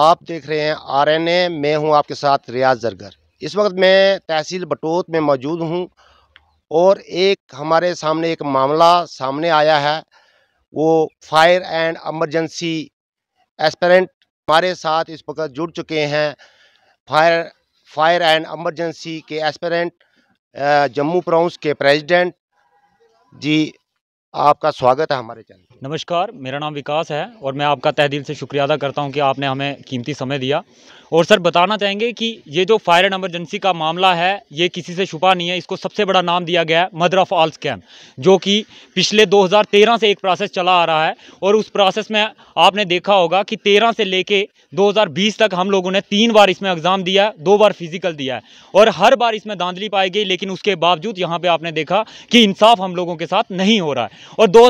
आप देख रहे हैं आर एन ए मैं हूँ आपके साथ रियाज जरगर इस वक्त मैं तहसील बटोत में मौजूद हूँ और एक हमारे सामने एक मामला सामने आया है वो फायर एंड एमरजेंसी एस्परेंट हमारे साथ इस वक्त जुड़ चुके हैं फायर फायर एंड एमरजेंसी के एस्परेंट जम्मू प्रोंस के प्रेसिडेंट जी आपका स्वागत है हमारे चैनल नमस्कार मेरा नाम विकास है और मैं आपका तहदील से शुक्रिया अदा करता हूँ कि आपने हमें कीमती समय दिया और सर बताना चाहेंगे कि ये जो फायर एंड एमरजेंसी का मामला है ये किसी से छुपा नहीं है इसको सबसे बड़ा नाम दिया गया है मदर ऑफ ऑल स्कैम जो कि पिछले 2013 से एक प्रोसेस चला आ रहा है और उस प्रोसेस में आपने देखा होगा कि 13 से लेके 2020 तक हम लोगों ने तीन बार इसमें एग्ज़ाम दिया है दो बार फिजिकल दिया है और हर बार इसमें धांधली पाई गई लेकिन उसके बावजूद यहाँ पर आपने देखा कि इंसाफ हम लोगों के साथ नहीं हो रहा है और दो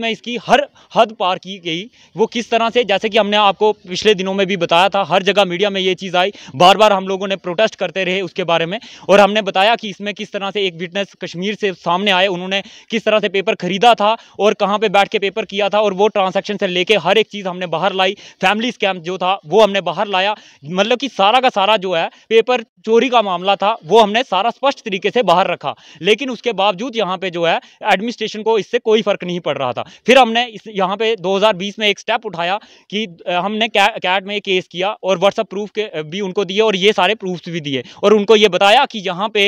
में इसकी हर हद पार की गई वो किस तरह से जैसे कि हमने आपको पिछले दिनों में भी बताया था हर जगह मीडिया में ये चीज़ आई बार बार हम लोगों ने प्रोटेस्ट करते रहे उसके बारे में और हमने बताया कि इसमें किस तरह से एक विटनेस कश्मीर से सामने आए उन्होंने किस तरह से पेपर खरीदा था और कहाँ पर बैठ के पेपर किया था और वो ट्रांजेक्शन से लेके हर एक चीज़ हमने बाहर लाई फैमिली स्कैम जो था वो हमने बाहर लाया मतलब कि सारा का सारा जो है पेपर चोरी का मामला था वो हमने सारा स्पष्ट तरीके से बाहर रखा लेकिन उसके बावजूद यहाँ पे जो है एडमिनिस्ट्रेशन को इससे कोई फर्क नहीं पड़ रहा था फिर हमने इस यहाँ पे 2020 में एक स्टेप उठाया कि हमने कैट में केस किया और व्हाट्सअप प्रूफ के भी उनको दिए और ये सारे प्रूफ्स भी दिए और उनको ये बताया कि यहाँ पे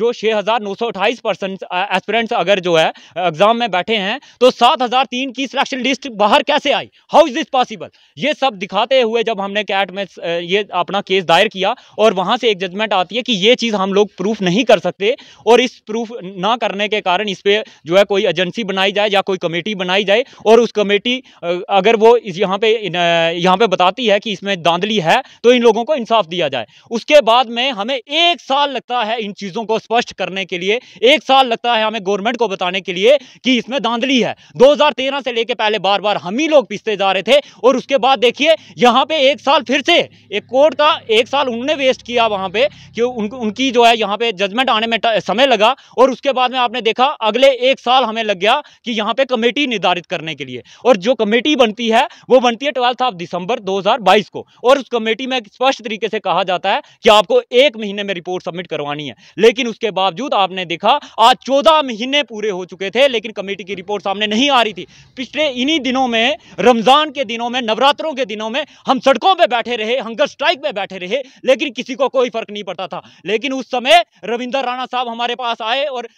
जो छः हज़ार नौ सौ अट्ठाईस परसेंट एस्परेंट्स अगर जो है एग्ज़ाम में बैठे हैं तो सात हज़ार तीन की सिलेक्शन लिस्ट बाहर कैसे आई हाउ इज़ दिस पॉसिबल ये सब दिखाते हुए जब हमने कैट में ये अपना केस दायर किया और वहाँ से एक जजमेंट आती है कि ये चीज़ हम लोग प्रूफ नहीं कर सकते और इस प्रूफ ना करने के कारण इस पर जो है कोई एजेंसी बनाई जाए या कोई कमेटी बनाई जाए और उस कमेटी अगर वो इस यहाँ पे यहाँ पे बताती है कि इसमें दांधली है तो इन लोगों को इंसाफ दिया जाए उसके बाद में हमें एक साल लगता है इन चीज़ों को स्पष्ट करने के लिए एक साल लगता है हमें गवर्नमेंट को बताने के लिए कि इसमें धांधली है 2013 से लेकर पहले बार बार हम ही लोग पिसते जा रहे थे और उसके बाद देखिए यहां पे एक साल फिर से एक कोर्ट का एक साल उन्होंने वेस्ट किया वहां पर कि उन, उनकी जो है यहां पर जजमेंट आने में समय लगा और उसके बाद में आपने देखा अगले एक साल हमें लग गया कि यहां पर कमेटी निर्धारित करने के लिए और जो कमेटी बनती है वो बनती है ट्वेल्थ ऑफ दिसंबर दो को और उस कमेटी में स्पष्ट तरीके से कहा जाता है कि आपको एक महीने में रिपोर्ट सबमिट करवानी है लेकिन उसके बावजूद आपने देखा आज चौदह महीने पूरे हो चुके थे लेकिन कमेटी की रिपोर्ट सामने नहीं आ रही थी पिछले इन्हीं दिनों में रमजान के दिनों में नवरात्रों के दिनों में हम सड़कों पर बैठे रहे हंगर स्ट्राइक में बैठे रहे लेकिन किसी को कोई फर्क नहीं पड़ता था लेकिन उस समय रविंदर राणा साहब हमारे पास आए और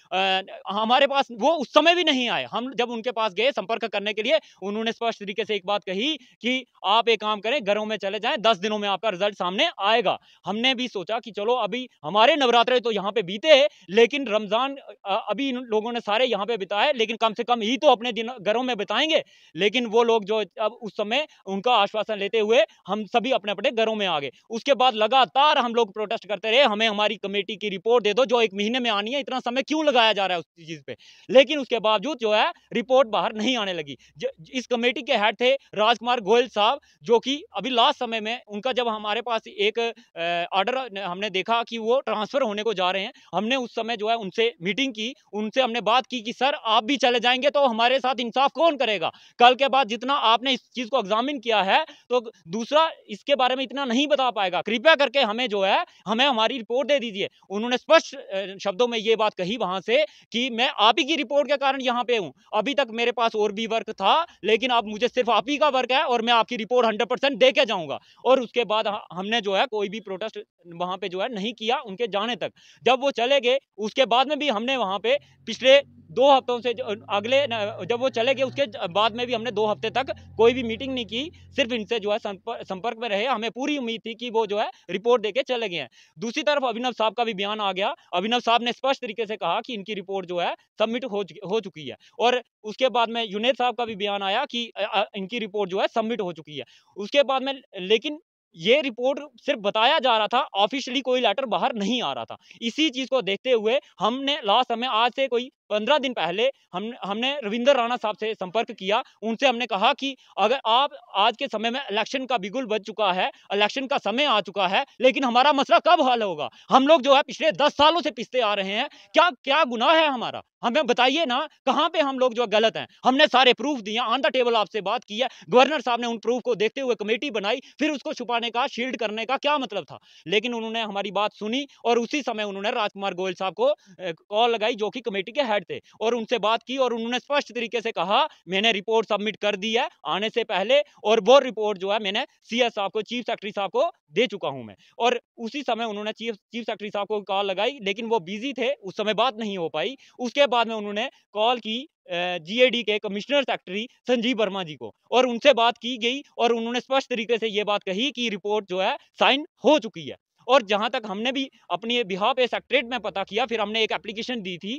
हमारे पास वो उस समय भी नहीं आए हम जब उनके पास गए संपर्क करने के लिए उन्होंने स्पष्ट तरीके से एक बात कही कि आप एक काम करें घरों में चले जाएं दस दिनों में आपका रिजल्ट सामने आएगा हमने भी सोचा कि चलो अभी हमारे नवरात्र तो यहाँ पे बीते हैं लेकिन रमजान अभी इन लोगों ने सारे यहाँ पे बिताए लेकिन कम से कम ही तो अपने दिन घरों में बिताएंगे लेकिन वो लोग जो अब उस समय उनका आश्वासन लेते हुए हम सभी अपने अपने घरों में आ गए उसके बाद लगातार हम लोग प्रोटेस्ट करते रहे हमें हमारी कमेटी की रिपोर्ट दे दो जो एक महीने में आनी है इतना समय क्यों लगाया जा रहा है उस चीज पे लेकिन उसके बावजूद जो है रिपोर्ट बाहर नहीं आने लगी इस कमेटी के हेड थे राजकुमार गोयल साहब जो कि अभी लास्ट समय में उनका जब हमारे हमारे पास एक ऑर्डर हमने देखा कि वो ट्रांसफ़र होने को जा रहे हैं हमने उस समय जो है उनसे मीटिंग की उनसे हमने बात की कि सर आप भी चले जाएंगे तो हमारे साथ इंसाफ कौन करेगा कल के बाद जितना आपने इस चीज़ को एग्जामिन किया है तो दूसरा इसके बारे में इतना नहीं बता पाएगा कृपया करके हमें जो है हमें हमारी रिपोर्ट दे दीजिए उन्होंने स्पष्ट शब्दों में ये बात कही वहां से कि मैं आप ही की रिपोर्ट के कारण यहाँ पे हूँ अभी तक मेरे पास और भी वर्क था लेकिन अब मुझे सिर्फ आप ही का वर्क है और मैं आपकी रिपोर्ट हंड्रेड परसेंट दे के जाऊँगा और उसके बाद हमने जो है कोई भी प्रोटेस्ट वहाँ पे जो है नहीं किया उनके जाने तक जब वो चले गए उसके बाद में भी हमने वहाँ पे पिछले दो हफ्तों से अगले जब वो चले गए उसके बाद में भी हमने दो हफ्ते तक कोई भी मीटिंग नहीं की सिर्फ इनसे जो है संपर्क में रहे हमें पूरी उम्मीद थी कि वो जो है रिपोर्ट देके चले गए हैं दूसरी तरफ अभिनव साहब का भी बयान आ गया अभिनव साहब ने स्पष्ट तरीके से कहा कि इनकी रिपोर्ट जो है सबमिट हो हो चुकी है और उसके बाद में युनेद साहब का भी बयान आया कि इनकी रिपोर्ट जो है सबमिट हो चुकी है उसके बाद में लेकिन ये रिपोर्ट सिर्फ बताया जा रहा था ऑफिशियली कोई लेटर बाहर नहीं आ रहा था इसी चीज़ को देखते हुए हमने लास्ट समय आज से कोई पंद्रह दिन पहले हम हमने रविंदर राणा साहब से संपर्क किया उनसे हमने कहा कि अगर आप आज के समय में इलेक्शन का बिगुल बज चुका है इलेक्शन का समय आ चुका है लेकिन हमारा मसला कब हल होगा हम लोग जो है पिछले दस सालों से पिसते आ रहे हैं क्या क्या गुनाह है हमारा हमें बताइए ना कहाँ पे हम लोग जो गलत हैं हमने सारे प्रूफ दिए ऑन द टेबल आपसे बात की है गवर्नर साहब ने उन प्रूफ को देखते हुए कमेटी बनाई फिर उसको छुपाने का शील्ड करने का क्या मतलब था लेकिन उन्होंने हमारी बात सुनी और उसी समय उन्होंने राजकुमार गोयल साहब को कॉल लगाई जो कि कमेटी के हेड रिटायर्ड थे और उनसे बात की और उन्होंने स्पष्ट तरीके से कहा मैंने रिपोर्ट सबमिट कर दी है आने से पहले और वो रिपोर्ट जो है मैंने सी साहब को चीफ सेक्रेटरी साहब को दे चुका हूं मैं और उसी समय उन्होंने चीफ चीफ सेक्रेटरी साहब को कॉल लगाई लेकिन वो बिजी थे उस समय बात नहीं हो पाई उसके बाद में उन्होंने कॉल की जीएडी के कमिश्नर सेक्रेटरी संजीव वर्मा जी को और उनसे बात की गई और उन्होंने स्पष्ट तरीके से ये बात कही कि रिपोर्ट जो है साइन हो चुकी है और जहां तक हमने भी अपनी बिहार पे सेक्रेट में पता किया फिर हमने एक एप्लीकेशन दी थी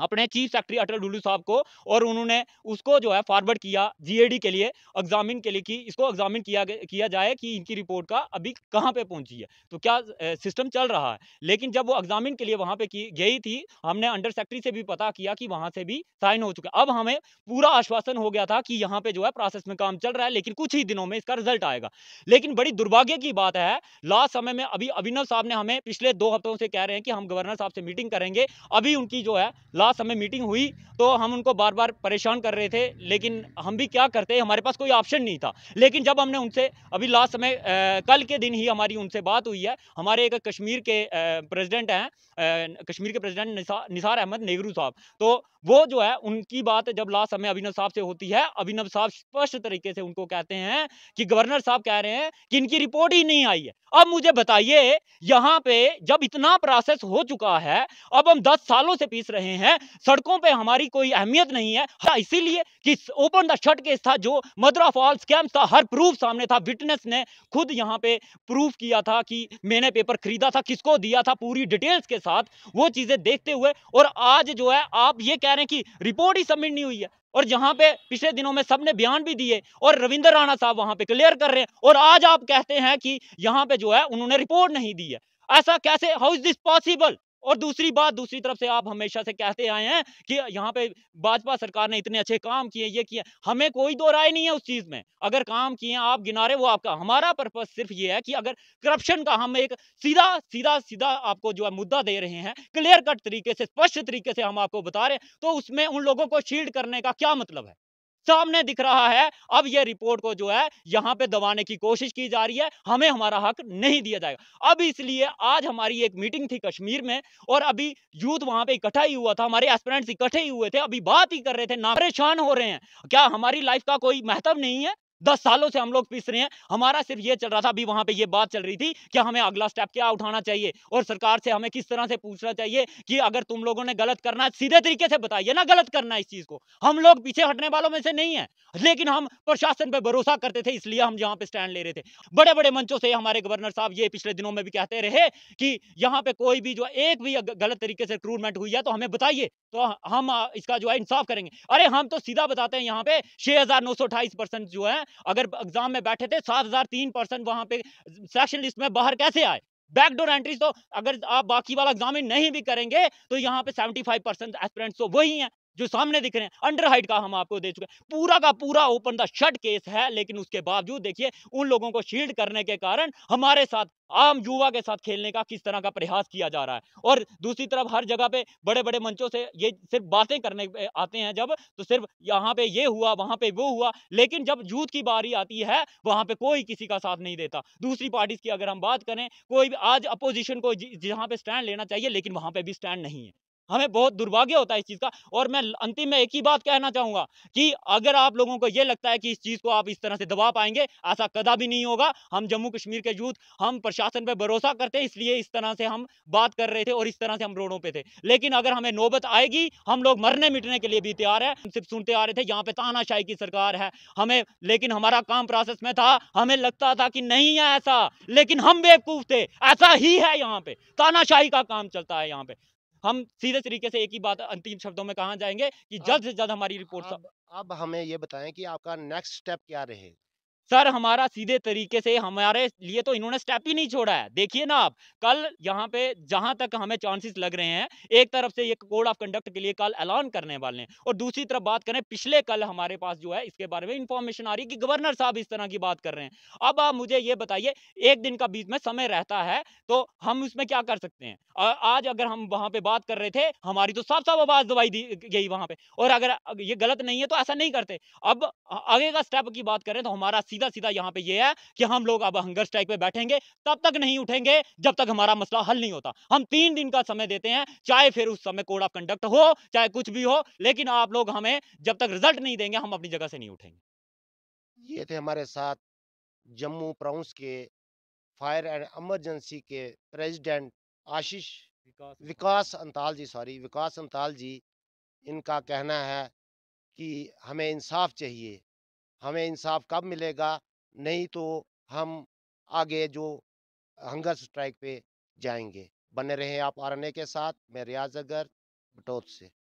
अपने चीफ सेक्रेटरी अटल डुल्लू साहब को और उन्होंने उसको जो है फॉरवर्ड किया जीएडी के लिए एग्जामिन के लिए कि इसको एग्जामिन किया किया जाए कि इनकी रिपोर्ट का अभी कहाँ पे पहुंची है तो क्या सिस्टम चल रहा है लेकिन जब वो एग्जामिन के लिए वहाँ पे की गई थी हमने अंडर सेक्रेटरी से भी पता किया कि वहाँ से भी साइन हो चुका अब हमें पूरा आश्वासन हो गया था कि यहाँ पे जो है प्रोसेस में काम चल रहा है लेकिन कुछ ही दिनों में इसका रिजल्ट आएगा लेकिन बड़ी दुर्भाग्य की बात है लास्ट समय में अभी अभिनव साहब ने हमें पिछले दो हफ्तों से कह रहे हैं कि हम गवर्नर साहब से मीटिंग करेंगे अभी उनकी जो है लास्ट हमें मीटिंग हुई तो हम उनको बार बार परेशान कर रहे थे लेकिन हम भी क्या करते हमारे पास कोई ऑप्शन नहीं था लेकिन जब हमने उनसे अभी लास्ट समय कल के दिन ही हमारी उनसे बात हुई है हमारे एक कश्मीर के प्रेसिडेंट हैं कश्मीर के प्रेसिडेंट निसा, निसार अहमद नेहरू साहब तो वो जो है उनकी बात जब लास्ट समय अभिनव साहब से होती है अभिनव साहब स्पष्ट तरीके से उनको कहते हैं कि गवर्नर साहब कह रहे हैं कि इनकी रिपोर्ट ही नहीं आई है अब मुझे बताइए यहाँ पे जब इतना प्रोसेस हो चुका है अब हम दस सालों से पीस रहे हैं है सड़कों पे हमारी कोई अहमियत नहीं है हाँ इसीलिए कि ओपन द शट केस था जो मदर ऑफ ऑल स्कैम्स था हर प्रूफ सामने था विटनेस ने खुद यहाँ पे प्रूफ किया था कि मैंने पेपर खरीदा था किसको दिया था पूरी डिटेल्स के साथ वो चीज़ें देखते हुए और आज जो है आप ये कह रहे हैं कि रिपोर्ट ही सबमिट नहीं हुई है और जहां पे पिछले दिनों में सबने बयान भी दिए और रविंदर राणा साहब वहां पे क्लियर कर रहे हैं और आज आप कहते हैं कि यहां पे जो है उन्होंने रिपोर्ट नहीं दी है ऐसा कैसे हाउ इज दिस पॉसिबल और दूसरी बात दूसरी तरफ से आप हमेशा से कहते आए हैं कि यहाँ पे भाजपा सरकार ने इतने अच्छे काम किए ये किए हमें कोई दो राय नहीं है उस चीज में अगर काम किए आप गिना रहे वो आपका हमारा पर्पज सिर्फ ये है कि अगर करप्शन का हम एक सीधा सीधा सीधा आपको जो है मुद्दा दे रहे हैं क्लियर कट तरीके से स्पष्ट तरीके से हम आपको बता रहे हैं तो उसमें उन लोगों को शील्ड करने का क्या मतलब है सामने दिख रहा है अब यह रिपोर्ट को जो है यहाँ पे दबाने की कोशिश की जा रही है हमें हमारा हक नहीं दिया जाएगा अब इसलिए आज हमारी एक मीटिंग थी कश्मीर में और अभी यूथ वहां पे इकट्ठा ही हुआ था हमारे एस्पिरेंट्स इकट्ठे ही हुए थे अभी बात ही कर रहे थे ना परेशान हो रहे हैं क्या हमारी लाइफ का कोई महत्व नहीं है दस सालों से हम लोग पीस रहे हैं हमारा सिर्फ ये चल रहा था अभी वहां पे ये बात चल रही थी कि हमें अगला स्टेप क्या उठाना चाहिए और सरकार से हमें किस तरह से पूछना चाहिए कि अगर तुम लोगों ने गलत करना है सीधे तरीके से बताइए ना गलत करना इस चीज को हम लोग पीछे हटने वालों में से नहीं है लेकिन हम प्रशासन पर भरोसा करते थे इसलिए हम यहाँ पे स्टैंड ले रहे थे बड़े बड़े मंचों से हमारे गवर्नर साहब ये पिछले दिनों में भी कहते रहे कि यहाँ पे कोई भी जो एक भी गलत तरीके से रिक्रूटमेंट हुई है तो हमें बताइए तो हम इसका जो है इंसाफ करेंगे अरे हम तो सीधा बताते हैं यहाँ पे छह परसेंट जो है अगर एग्जाम में बैठे थे सात हजार तीन परसेंट वहां पे सेक्शन लिस्ट में बाहर कैसे आए बैकडोर एंट्रीज तो अगर आप बाकी वाला एग्जामिन नहीं भी करेंगे तो यहाँ पे फाइव परसेंट एस्पिरेंट्स तो वही हैं जो सामने दिख रहे हैं अंडर हाइट का हम आपको दे चुके हैं पूरा का पूरा ओपन द शट केस है लेकिन उसके बावजूद देखिए उन लोगों को शील्ड करने के कारण हमारे साथ आम युवा के साथ खेलने का किस तरह का प्रयास किया जा रहा है और दूसरी तरफ हर जगह पे बड़े बड़े मंचों से ये सिर्फ बातें करने आते हैं जब तो सिर्फ यहाँ पे ये हुआ वहाँ पे वो हुआ लेकिन जब जूत की बारी आती है वहाँ पे कोई किसी का साथ नहीं देता दूसरी पार्टी की अगर हम बात करें कोई भी आज अपोजिशन को जहाँ पे स्टैंड लेना चाहिए लेकिन वहाँ पे भी स्टैंड नहीं है हमें बहुत दुर्भाग्य होता है इस चीज़ का और मैं अंतिम में एक ही बात कहना चाहूँगा कि अगर आप लोगों को ये लगता है कि इस चीज़ को आप इस तरह से दबा पाएंगे ऐसा कदा भी नहीं होगा हम जम्मू कश्मीर के यूथ हम प्रशासन पर भरोसा करते हैं इसलिए इस तरह से हम बात कर रहे थे और इस तरह से हम रोडों पर थे लेकिन अगर हमें नौबत आएगी हम लोग मरने मिटने के लिए भी तैयार है सिर्फ सुनते आ रहे थे यहाँ पे तानाशाही की सरकार है हमें लेकिन हमारा काम प्रोसेस में था हमें लगता था कि नहीं है ऐसा लेकिन हम बेवकूफ थे ऐसा ही है यहाँ पे तानाशाही का काम चलता है यहाँ पे हम सीधे तरीके से एक ही बात अंतिम शब्दों में कहा जाएंगे कि जल्द से जल्द हमारी रिपोर्ट अब, अब हमें ये बताएं कि आपका नेक्स्ट स्टेप क्या रहे सर हमारा सीधे तरीके से हमारे लिए तो इन्होंने स्टेप ही नहीं छोड़ा है देखिए ना आप कल यहाँ पे जहां तक हमें चांसेस लग रहे हैं एक तरफ से ये कोड ऑफ कंडक्ट के लिए कल ऐलान करने वाले हैं और दूसरी तरफ बात करें पिछले कल हमारे पास जो है इसके बारे में इंफॉर्मेशन आ रही है कि गवर्नर साहब इस तरह की बात कर रहे हैं अब आप मुझे ये बताइए एक दिन का बीच में समय रहता है तो हम उसमें क्या कर सकते हैं आज अगर हम वहां पर बात कर रहे थे हमारी तो साफ साफ आवाज दवाई दी गई वहां पर और अगर ये गलत नहीं है तो ऐसा नहीं करते अब आगे का स्टेप की बात करें तो हमारा सीधा सीधा यहाँ पे ये है कि हम लोग अब हंगर स्ट्राइक पे बैठेंगे तब तक नहीं उठेंगे जब तक हमारा मसला हल नहीं होता हम तीन दिन का समय देते हैं चाहे फिर उस समय कोड ऑफ कंडक्ट हो चाहे कुछ भी हो लेकिन आप लोग हमें जब तक रिजल्ट नहीं देंगे हम अपनी जगह से नहीं उठेंगे ये थे हमारे साथ जम्मू प्राउंस के फायर एंड एमरजेंसी के प्रेजिडेंट आशीष विकास अंताल जी सॉरी विकास अंताल जी इनका कहना है कि हमें इंसाफ चाहिए हमें इंसाफ कब मिलेगा नहीं तो हम आगे जो हंगर स्ट्राइक पे जाएंगे बने रहें आप आरने के साथ मैं रियाज अगर बटोत से